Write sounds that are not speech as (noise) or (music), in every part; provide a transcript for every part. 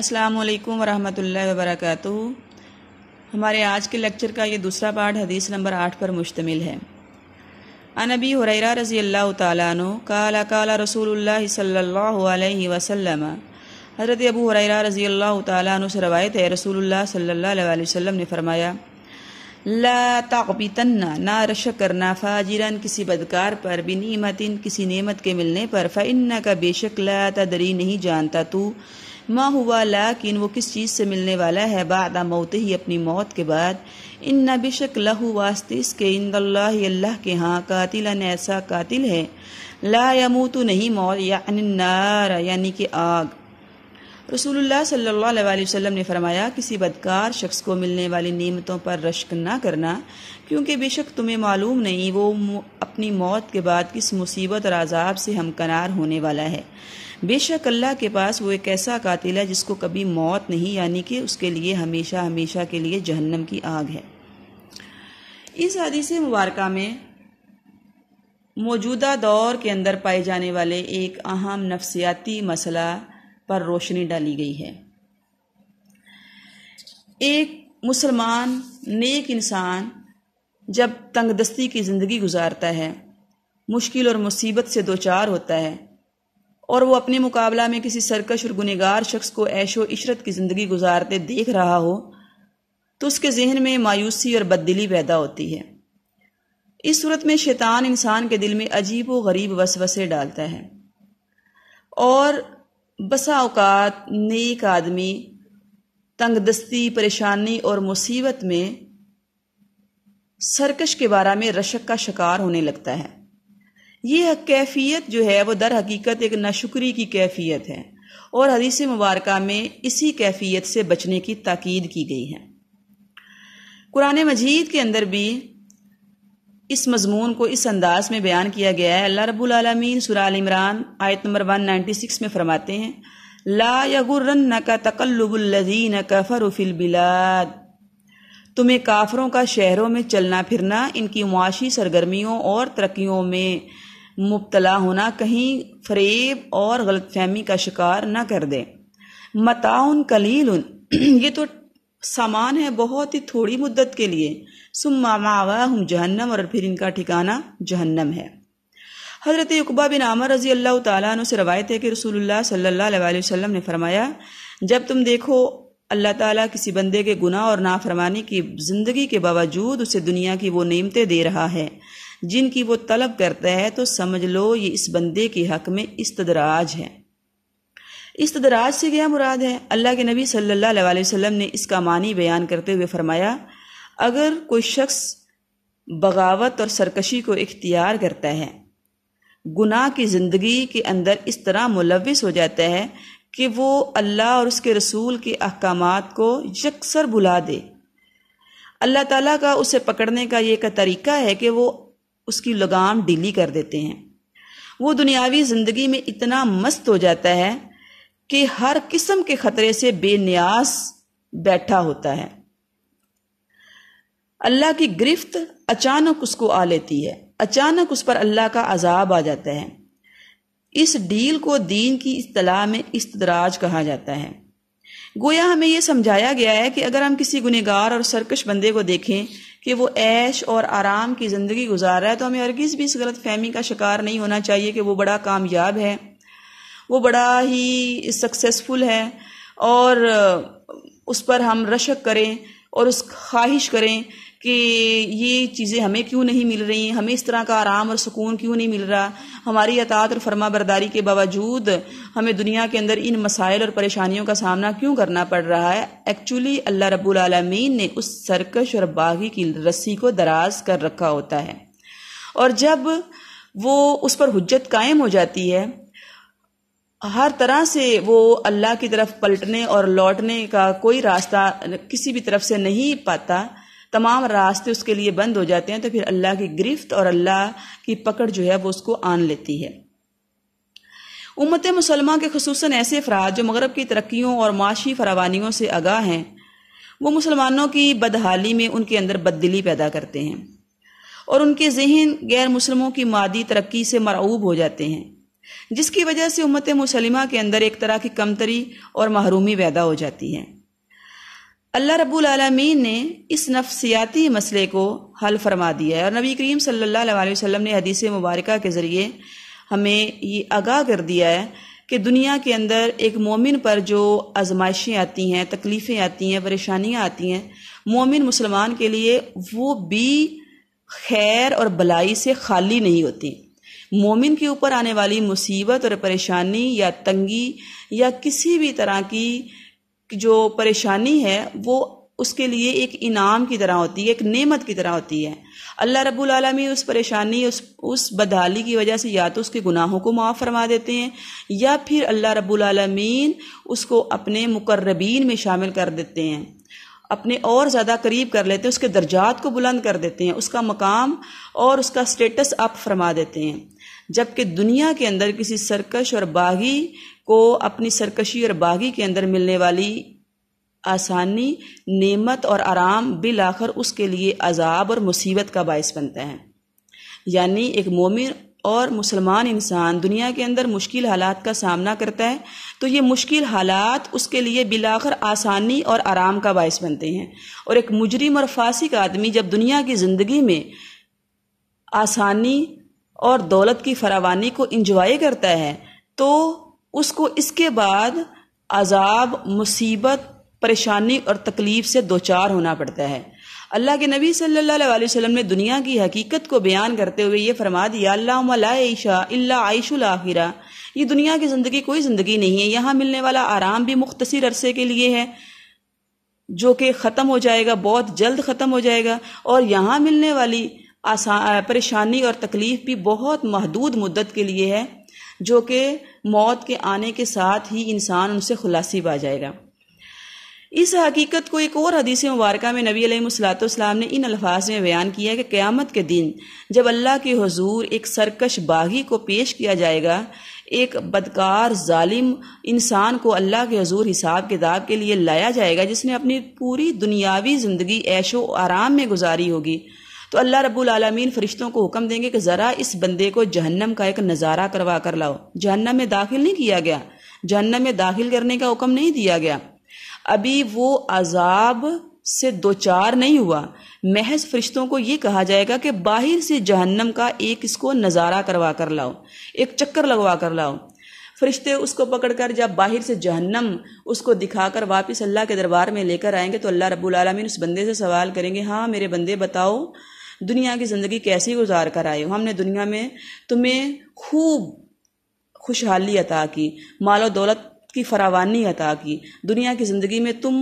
अस्सलाम वालेकुम वरहमतुल्लाहि वबरकatuh हमारे आज के लेक्चर का ये दूसरा पार्ट हदीस नंबर आठ पर मुश्तमिल है अनबी हुरैरा रजी अल्लाह तु काला रसूलुल्लाह सल्लल्लाहु अलैहि वसल्लम हज़रत अबू हुरैरा रजी अल्लाह तु से रवायत है रसूल अलैहि वसल्लम ने फरमाया ला ताकबीतना ना रश करना फाजिरन किसी बदकार पर बिनीमतिन किसी नेमत के मिलने पर फ़िन्ना का बेशक ला तदरी नहीं जानता तू माँ हुआ लाकिन वो किस चीज़ से मिलने वाला है बाद मौत ही अपनी मौत के बाद इन न बेशक लहू वास्ते इसके इंद अल्लाह के हाँ कातिल ऐसा कातिल है ला यमू तो नहीं मौत यानि नार यानी कि आग रसूलुल्लाह सल्लल्लाहु अलैहि वसल्लम ने फरमाया किसी बदकार शख्स को मिलने वाली नियमतों पर रश्क ना करना क्योंकि बेशक तुम्हें मालूम नहीं वो अपनी मौत के बाद किस मुसीबत और आज़ाब से हमकनार होने वाला है बेशक अल्लाह के पास वो एक ऐसा कातिल है जिसको कभी मौत नहीं यानी कि उसके लिए हमेशा हमेशा के लिए जहन्नम की आग है इस हदीस मुबारक में मौजूदा दौर के अंदर पाए जाने वाले एक अहम नफसियाती मसला पर रोशनी डाली गई है एक मुसलमान नेक इंसान जब तंगदस्ती की ज़िंदगी गुजारता है मुश्किल और मुसीबत से दो चार होता है और वो अपने मुकाबला में किसी सरकश और गुनेगार शख्स को ऐशो इशरत की ज़िंदगी गुजारते देख रहा हो तो उसके जहन में मायूसी और बददिली पैदा होती है इस सूरत में शैतान इंसान के दिल में अजीब व गरीब वसवसे डालता है और बसा अवकात नेक आदमी तंगदस्ती परेशानी और मुसीबत में सरकश के बारे में रशक का शिकार होने लगता है ये कैफियत जो है वो दर हकीकत एक नाशुक्री की कैफियत है और हदीस मुबारक में इसी कैफियत से बचने की ताकीद की गई है कुरान मजीद के अंदर भी इस मजमून को इस अंदाज में बयान किया गया है अल्लाह रब्बुल रबालमीन सुराल इमरान आयत नंबर 196 में फरमाते हैं ला यगुर्रन का तकल्लुबुल्लजीन कफरुफिल बिलाद तुम्हें काफरों का शहरों में चलना फिरना इनकी मुआशी सरगर्मियों और तरक्यों में मुबतला होना कहीं फरेब और गलतफहमी का शिकार न कर दें मताउन कलील उन (clears throat) ये तो सामान है बहुत ही थोड़ी मुद्दत के लिए सुम्मा हम जहन्नम और फिर इनका ठिकाना जहन्नम है हज़रत अकबा बिन आमर रजी अल्लाह तु से रवायत है कि रसूलुल्लाह सल्लल्लाहु अलैहि वसल्लम ने फरमाया जब तुम देखो अल्लाह ताला किसी बंदे के गुनाह और नाफरमानी की ज़िंदगी के बावजूद उसे दुनिया की वो नियमतें दे रहा है जिनकी वो तलब करता है तो समझ लो ये इस बंदे के हक में इस्तदराज है इस्तदराज से क्या मुराद है अल्लाह के नबी सल्लल्लाहु अलैहि वसल्लम ने इसका मानी बयान करते हुए फरमाया अगर कोई शख्स बगावत और सरकशी को इख्तियार करता है गुनाह की ज़िंदगी के अंदर इस तरह मुलविस हो जाता है कि वो अल्लाह और उसके रसूल के अहकाम को यकसर भुला दे अल्लाह ताला का उसे पकड़ने का ये एक तरीका है कि वो उसकी लगाम ढीली कर देते हैं वो दुनियावी जिंदगी में इतना मस्त हो जाता है कि हर किस्म के खतरे से बेन्यास बैठा होता है अल्लाह की गिरफ्त अचानक उसको आ लेती है अचानक उस पर अल्लाह का अजाब आ जाता है इस डील को दीन की इतलाह में इस्तदराज कहा जाता है गोया हमें यह समझाया गया है कि अगर हम किसी गुनेगार और सरकश बंदे को देखें कि वो ऐश और आराम की ज़िंदगी गुजार रहा है तो हमें हरगिज़ भी इस गलत फहमी का शिकार नहीं होना चाहिए कि वो बड़ा कामयाब है वो बड़ा ही सक्सेसफुल है और उस पर हम रशक करें और उस ख्वाहिश करें कि ये चीज़ें हमें क्यों नहीं मिल रही हैं हमें इस तरह का आराम और सुकून क्यों नहीं मिल रहा हमारी अतात और फर्मा बरदारी के बावजूद हमें दुनिया के अंदर इन मसाइल और परेशानियों का सामना क्यों करना पड़ रहा है एक्चुअली अल्लाह रबालमीन ने उस सरकश और बागी की रस्सी को दराज कर रखा होता है और जब वो उस पर हजत कायम हो जाती है हर तरह से वो अल्लाह की तरफ पलटने और लौटने का कोई रास्ता किसी भी तरफ से नहीं पाता तमाम रास्ते उसके लिए बंद हो जाते हैं तो फिर अल्लाह की गिरफ्त और अल्लाह की पकड़ जो है वो उसको आन लेती है उम्मत मुसलमान के खसूस ऐसे अफराद जो मगरब की तरक्यों और माशी फरावानियों से आगा हैं वो मुसलमानों की बदहाली में उनके अंदर बददिली पैदा करते हैं और उनके जहन गैर मुसलमों की मादी तरक्की से मरऊब हो जाते हैं जिसकी वजह से उम्मत मुसलिमा के अंदर एक तरह की कमतरी और महरूमी पैदा हो जाती है अल्लाह रब्बुल आलमीन ने इस नफसियाती मसले को हल फरमा दिया है और नबी करीम सल्लल्लाहु अलैहि वसल्लम ने हदीस मुबारक के ज़रिए हमें ये आगाह कर दिया है कि दुनिया के अंदर एक मोमिन पर जो आजमाइशें आती हैं तकलीफ़ें आती हैं परेशानियाँ आती हैं मोमिन मुसलमान के लिए वो भी खैर और भलाई से खाली नहीं होती मोमिन के ऊपर आने वाली मुसीबत और परेशानी या तंगी या किसी भी तरह की जो परेशानी है वो उसके लिए एक इनाम की तरह होती है एक नेमत की तरह होती है अल्लाह रब्बुल आलमी उस परेशानी उस उस बदहाली की वजह से या तो उसके गुनाहों को माफ़ फरमा देते हैं या फिर अल्लाह रब्बुल आलमीन उसको अपने मुकर्रबीन में शामिल कर देते हैं अपने और ज़्यादा करीब कर लेते हैं उसके दर्जात को बुलंद कर देते हैं उसका मकाम और उसका स्टेटस अप फरमा देते हैं जबकि दुनिया के अंदर किसी सरकश और बागी को अपनी सरकशी और बागी के अंदर मिलने वाली आसानी नेमत और आराम बिल आखिर उसके लिए अजाब और मुसीबत का बायस बनते हैं यानी एक मोमिन और मुसलमान इंसान दुनिया के अंदर मुश्किल हालात का सामना करता है तो ये मुश्किल हालात उसके लिए बिलाखर आसानी और आराम का बायस बनते हैं और एक मुजरिम और फासिक आदमी जब दुनिया की ज़िंदगी में आसानी और दौलत की फरावानी को इंजॉय करता है तो उसको इसके बाद अजाब मुसीबत परेशानी और तकलीफ से दो चार होना पड़ता है अल्लाह के नबी सल्लल्लाहु अलैहि वसल्लम ने दुनिया की हकीकत को बयान करते हुए ये फरमा दिया अल्लाशा अल्ला आयशुल आखिरा ये दुनिया की ज़िंदगी कोई ज़िंदगी नहीं है यहाँ मिलने वाला आराम भी मुख्तसर अरसे के लिए है जो कि ख़त्म हो जाएगा बहुत जल्द ख़त्म हो जाएगा और यहाँ मिलने वाली परेशानी और तकलीफ़ भी बहुत महदूद मुद्दत के लिए है जो कि मौत के आने के साथ ही इंसान उनसे खुलासी पा जाएगा इस हकीकत को एक और हदीसी मुबारक में नबी अलैहिस्सलाम ने इन अल्फाज में बयान किया कि क़्यामत के दिन जब अल्लाह के हजूर एक सरकश बागी को पेश किया जाएगा एक बदकार जालिम इंसान को अल्लाह के हजूर हिसाब किताब के लिए लाया जाएगा जिसने अपनी पूरी दुनियावी ज़िंदगी ऐशो आराम में गुजारी होगी तो अल्लाह रब्बुल आलमीन फरिश्तों को हुक्म देंगे कि ज़रा इस बंदे को जहन्नम का एक नज़ारा करवा कर लाओ जहन्नम में दाखिल नहीं किया गया जहन्नम में दाखिल करने का हुक्म नहीं दिया गया अभी वो अजाब से दो चार नहीं हुआ महज फरिश्तों को ये कहा जाएगा कि बाहर से जहन्नम का एक इसको नज़ारा करवा कर लाओ एक चक्कर लगवा कर लाओ फरिश्ते उसको पकड़कर जब बाहर से जहन्नम उसको दिखाकर वापस अल्लाह के दरबार में लेकर आएंगे तो अल्लाह रब्बुल आलमीन उस बंदे से सवाल करेंगे हाँ मेरे बंदे बताओ दुनिया की ज़िंदगी कैसे गुजार कर आए हो हमने दुनिया में तुम्हें खूब खुशहाली अता की मालो दौलत की फरावानी अता की दुनिया की ज़िंदगी में तुम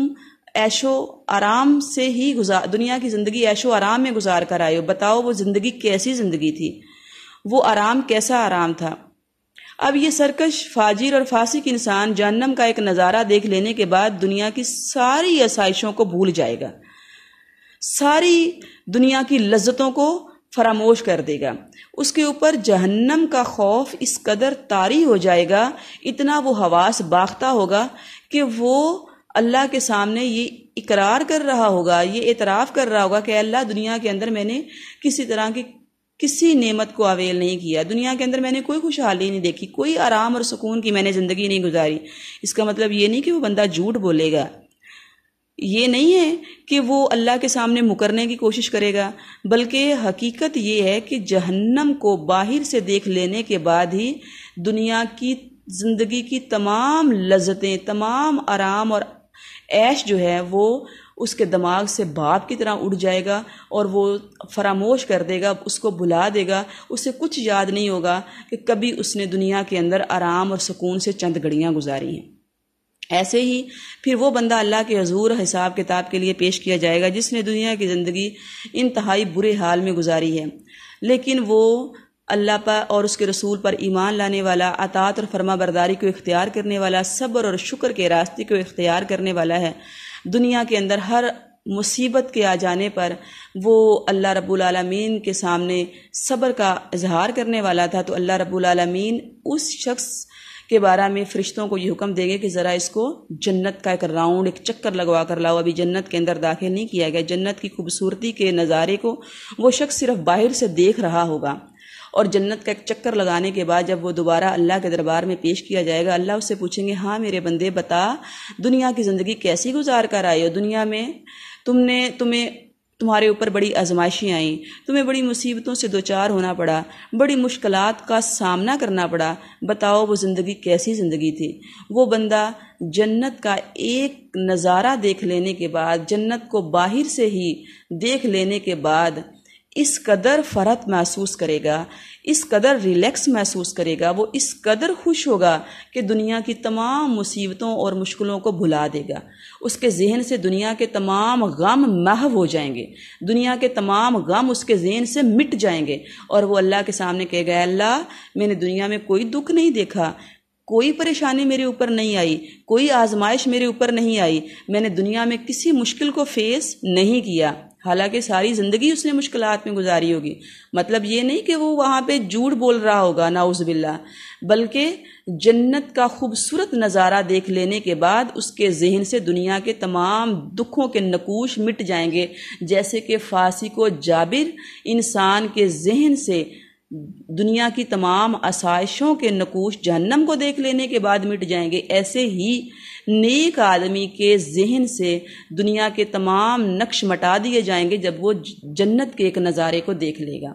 ऐशो आराम से ही गुजार दुनिया की ज़िंदगी ऐशो आराम में गुजार कर आए हो बताओ वो ज़िंदगी कैसी ज़िंदगी थी वो आराम कैसा आराम था अब ये सरकश फाजिर और फासिक इंसान जहन्नम का एक नज़ारा देख लेने के बाद दुनिया की सारी आसाइशों को भूल जाएगा सारी दुनिया की लज्जतों को फरामोश कर देगा उसके ऊपर जहन्नम का खौफ इस कदर तारी हो जाएगा इतना वो हवास बाखता होगा कि वो अल्लाह के सामने ये इकरार कर रहा होगा ये एतराफ़ कर रहा होगा कि अल्लाह दुनिया के अंदर मैंने किसी तरह की किसी नेमत को अवेल नहीं किया दुनिया के अंदर मैंने कोई खुशहाली नहीं देखी कोई आराम और सुकून की मैंने ज़िंदगी नहीं गुजारी इसका मतलब ये नहीं कि वो बंदा झूठ बोलेगा ये नहीं है कि वो अल्लाह के सामने मुकरने की कोशिश करेगा बल्कि हकीकत ये है कि जहन्नम को बाहर से देख लेने के बाद ही दुनिया की ज़िंदगी की तमाम लज्जतें तमाम आराम और ऐश जो है वो उसके दिमाग से बाप की तरह उड़ जाएगा और वो फरामोश कर देगा उसको भुला देगा उसे कुछ याद नहीं होगा कि कभी उसने दुनिया के अंदर आराम और सुकून से चंद घड़ियाँ गुजारी हैं ऐसे ही फिर वो बंदा अल्लाह के हजूर हिसाब किताब के लिए पेश किया जाएगा जिसने दुनिया की ज़िंदगी इंतहाई बुरे हाल में गुजारी है लेकिन वो अल्लाह पर और उसके रसूल पर ईमान लाने वाला अतात और फर्मा बरदारी को इख्तियार करने वाला सब्र और शुक्र के रास्ते को इख्तियार करने वाला है दुनिया के अंदर हर मुसीबत के आ जाने पर वो अल्लाह रब्बुलमीन के सामने सब्र का इजहार करने वाला था तो अल्लाह रब्बुलमीन उस शख्स के बारे में फ़रिश्तों को ये हुक्म देंगे कि ज़रा इसको जन्नत का एक राउंड एक चक्कर लगवा कर लाओ अभी जन्नत के अंदर दाखिल नहीं किया गया जन्नत की खूबसूरती के नज़ारे को वो शख्स सिर्फ बाहर से देख रहा होगा और जन्नत का एक चक्कर लगाने के बाद जब वो दोबारा अल्लाह के दरबार में पेश किया जाएगा अल्लाह उससे पूछेंगे हाँ मेरे बंदे बता दुनिया की ज़िंदगी कैसी गुजार कर आए हो दुनिया में तुमने तुम्हें तुम्हारे ऊपर बड़ी आजमाइशें आईं तुम्हें बड़ी मुसीबतों से दो चार होना पड़ा बड़ी मुश्किल का सामना करना पड़ा बताओ वो ज़िंदगी कैसी ज़िंदगी थी वो बंदा जन्नत का एक नज़ारा देख लेने के बाद जन्नत को बाहर से ही देख लेने के बाद इस कदर फरत महसूस करेगा इस कदर रिलैक्स महसूस करेगा वो इस कदर खुश होगा कि दुनिया की तमाम मुसीबतों और मुश्किलों को भुला देगा उसके जहन से दुनिया के तमाम गम महव हो जाएंगे दुनिया के तमाम गम उसके जहन से मिट जाएंगे और वो अल्लाह के सामने कह गया अल्लाह मैंने दुनिया में कोई दुख नहीं देखा कोई परेशानी मेरे ऊपर नहीं आई कोई आजमाइश मेरे ऊपर नहीं आई मैंने दुनिया में किसी मुश्किल को फेस नहीं किया हालांकि सारी ज़िंदगी उसने मुश्किल में गुजारी होगी मतलब ये नहीं कि वो वहाँ पे झूठ बोल रहा होगा बिल्ला बल्कि जन्नत का खूबसूरत नज़ारा देख लेने के बाद उसके जहन से दुनिया के तमाम दुखों के नकूश मिट जाएंगे जैसे कि फांसी को जाबिर इंसान के जहन से दुनिया की तमाम आसाइशों के नकूश जहन्नम को देख लेने के बाद मिट जाएंगे ऐसे ही नेक आदमी के जहन से दुनिया के तमाम नक्श मटा दिए जाएंगे जब वो जन्नत के एक नज़ारे को देख लेगा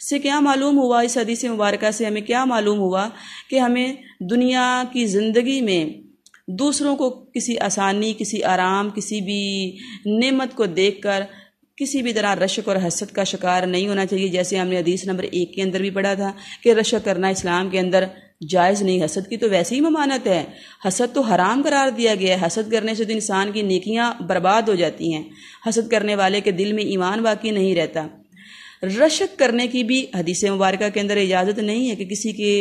इससे क्या मालूम हुआ इस हदीस मुबारक से हमें क्या मालूम हुआ कि हमें दुनिया की ज़िंदगी में दूसरों को किसी आसानी किसी आराम किसी भी नेमत को देखकर किसी भी तरह रशक और हसद का शिकार नहीं होना चाहिए जैसे हमने हदीस नंबर एक के अंदर भी पढ़ा था कि रशक करना इस्लाम के अंदर जायज़ नहीं हसद की तो वैसे ही ममानत है हसद तो हराम करार दिया गया है हसद करने से तो इंसान की नेकियां बर्बाद हो जाती हैं हसद करने वाले के दिल में ईमान बाकी नहीं रहता रशक करने की भी हदीस मुबारक के अंदर इजाज़त नहीं है कि किसी के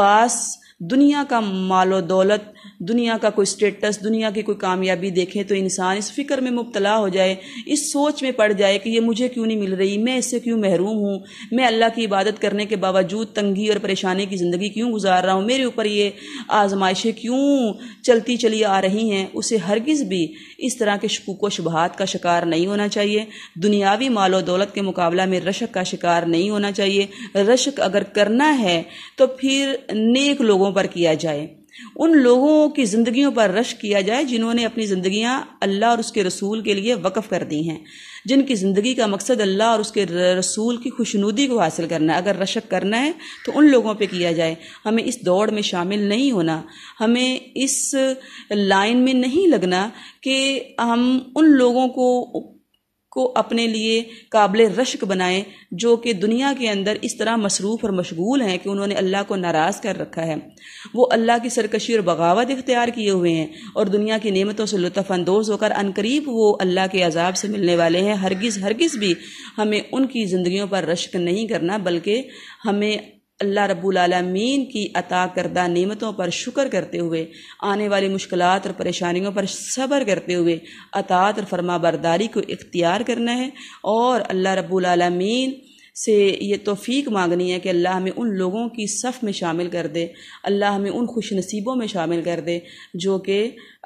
पास दुनिया का मालो दौलत दुनिया का कोई स्टेटस दुनिया की कोई कामयाबी देखें तो इंसान इस फिक्र में मुबतला हो जाए इस सोच में पड़ जाए कि ये मुझे क्यों नहीं मिल रही मैं इससे क्यों महरूम हूँ मैं अल्लाह की इबादत करने के बावजूद तंगी और परेशानी की ज़िंदगी क्यों गुजार रहा हूँ मेरे ऊपर ये आजमाइशें क्यों चलती चली आ रही हैं उसे हरगिज़ भी इस तरह के शकूक व शबहत का शिकार नहीं होना चाहिए दुनियावी मालो दौलत के मुकाबला में रशक का शिकार नहीं होना चाहिए रशक अगर करना है तो फिर नेक लोगों पर किया जाए उन लोगों की ज़िंदगियों पर रश किया जाए जिन्होंने अपनी जिंदगियां अल्लाह और उसके रसूल के लिए वक्फ कर दी हैं जिनकी ज़िंदगी का मकसद अल्लाह और उसके रसूल की खुशनुदी को हासिल करना है अगर रशक करना है तो उन लोगों पे किया जाए हमें इस दौड़ में शामिल नहीं होना हमें इस लाइन में नहीं लगना कि हम उन लोगों को को अपने लिए काबिल रश्क बनाएं जो कि दुनिया के अंदर इस तरह मसरूफ़ और मशगूल हैं कि उन्होंने अल्लाह को नाराज़ कर रखा है वो अल्लाह की सरकशी और बगावत इख्तियार किए हुए हैं और दुनिया की नेमतों से लुफानंदोज़ होकर अनकरीब वो अल्लाह के अजाब से मिलने वाले हैं हरगिज़ हरगिज़ भी हमें उनकी ज़िंदगियों पर रश्क नहीं करना बल्कि हमें अल्लाह रब्बुलमीन की अता करदा नेमतों पर शुक्र करते हुए आने वाली मुश्किल और परेशानियों पर सब्र करते हुए अतात और फरमा बरदारी को इख्तियार करना है और अल्लाह रब्बुलमीन से ये तोफ़ी मांगनी है कि अल्लाह हमें उन लोगों की सफ़ में शामिल कर दे अल्लाह हमें उन खुश नसीबों में शामिल कर दे जो कि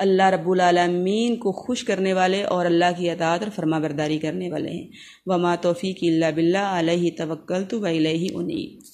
अल्लाह रब्बुलमीन को खुश करने वाले और अल्लाह की अतात और फरमा बरदारी करने वाले हैं वमा तोफ़ी की बिल्ला अलही तवक्ल तो वही उन्हीं